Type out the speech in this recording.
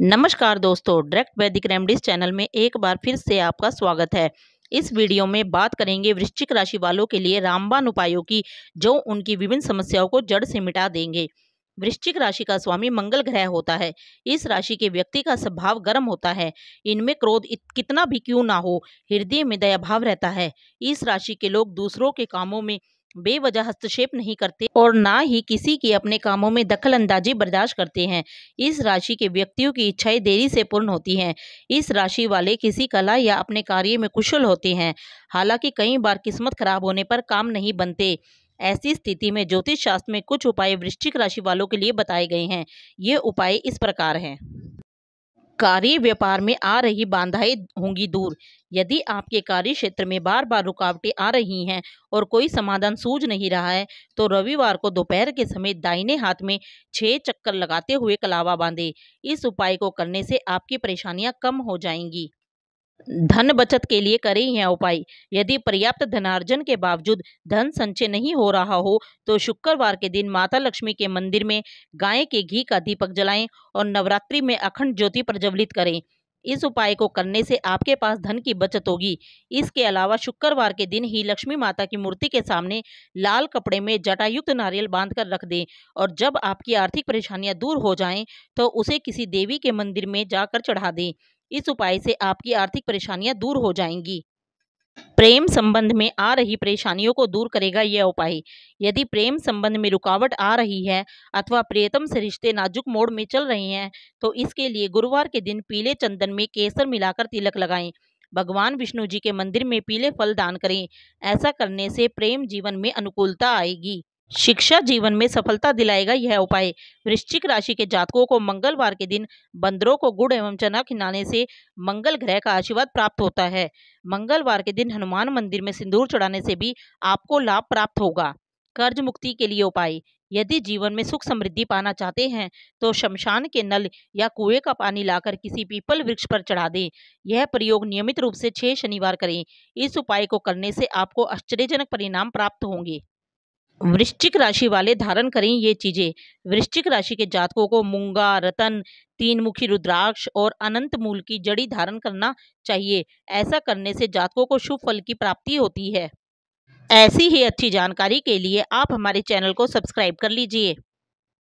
नमस्कार दोस्तों डायरेक्ट वैदिक रेमडीज चैनल में एक बार फिर से आपका स्वागत है इस वीडियो में बात करेंगे वृश्चिक राशि वालों के लिए रामबान उपायों की जो उनकी विभिन्न समस्याओं को जड़ से मिटा देंगे वृश्चिक राशि का स्वामी मंगल ग्रह होता है इस राशि के व्यक्ति का स्वभाव गर्म होता है इनमें क्रोध कितना भी क्यों ना हो हृदय में दया भाव रहता है इस राशि के लोग दूसरों के कामों में बेवजह हस्तक्षेप नहीं करते और ना ही किसी की अपने कामों में दखल अंदाजी बर्दाश्त करते हैं इस राशि के व्यक्तियों की इच्छाएं देरी से पूर्ण होती हैं इस राशि वाले किसी कला या अपने कार्य में कुशल होते हैं हालांकि कई बार किस्मत खराब होने पर काम नहीं बनते ऐसी स्थिति में ज्योतिष शास्त्र में कुछ उपाय वृश्चिक राशि वालों के लिए बताए गए हैं ये उपाय इस प्रकार हैं कार्य व्यापार में आ रही बाधाएं होंगी दूर यदि आपके कार्य क्षेत्र में बार बार रुकावटें आ रही हैं और कोई समाधान सूझ नहीं रहा है तो रविवार को दोपहर के समय दाहिने हाथ में छः चक्कर लगाते हुए कलावा बांधे इस उपाय को करने से आपकी परेशानियां कम हो जाएंगी धन बचत के लिए करें यह उपाय यदि पर्याप्त धनार्जन के बावजूद धन संचय नहीं हो रहा हो तो शुक्रवार के दिन माता लक्ष्मी के मंदिर में गाय के घी का दीपक जलाएं और नवरात्रि में अखंड ज्योति प्रज्वलित करें इस उपाय को करने से आपके पास धन की बचत होगी इसके अलावा शुक्रवार के दिन ही लक्ष्मी माता की मूर्ति के सामने लाल कपड़े में जटायुक्त नारियल बांधकर रख दें और जब आपकी आर्थिक परेशानियां दूर हो जाएं तो उसे किसी देवी के मंदिर में जाकर चढ़ा दें इस उपाय से आपकी आर्थिक परेशानियां दूर हो जाएंगी प्रेम संबंध में आ रही परेशानियों को दूर करेगा यह उपाय यदि प्रेम संबंध में रुकावट आ रही है अथवा प्रियतम से रिश्ते नाजुक मोड़ में चल रहे हैं तो इसके लिए गुरुवार के दिन पीले चंदन में केसर मिलाकर तिलक लगाएं भगवान विष्णु जी के मंदिर में पीले फल दान करें ऐसा करने से प्रेम जीवन में अनुकूलता आएगी शिक्षा जीवन में सफलता दिलाएगा यह उपाय वृश्चिक राशि के जातकों को मंगलवार के दिन बंदरों को गुड़ एवं चना खिलाने से मंगल ग्रह का आशीर्वाद प्राप्त होता है मंगलवार के दिन हनुमान मंदिर में सिंदूर चढ़ाने से भी आपको लाभ प्राप्त होगा कर्ज मुक्ति के लिए उपाय यदि जीवन में सुख समृद्धि पाना चाहते हैं तो शमशान के नल या कुएं का पानी लाकर किसी पीपल वृक्ष पर चढ़ा दें यह प्रयोग नियमित रूप से छह शनिवार करें इस उपाय को करने से आपको आश्चर्यजनक परिणाम प्राप्त होंगे वृश्चिक राशि वाले धारण करें ये चीज़ें वृश्चिक राशि के जातकों को मूंगा रतन तीन मुखी रुद्राक्ष और अनंत मूल की जड़ी धारण करना चाहिए ऐसा करने से जातकों को शुभ फल की प्राप्ति होती है ऐसी ही अच्छी जानकारी के लिए आप हमारे चैनल को सब्सक्राइब कर लीजिए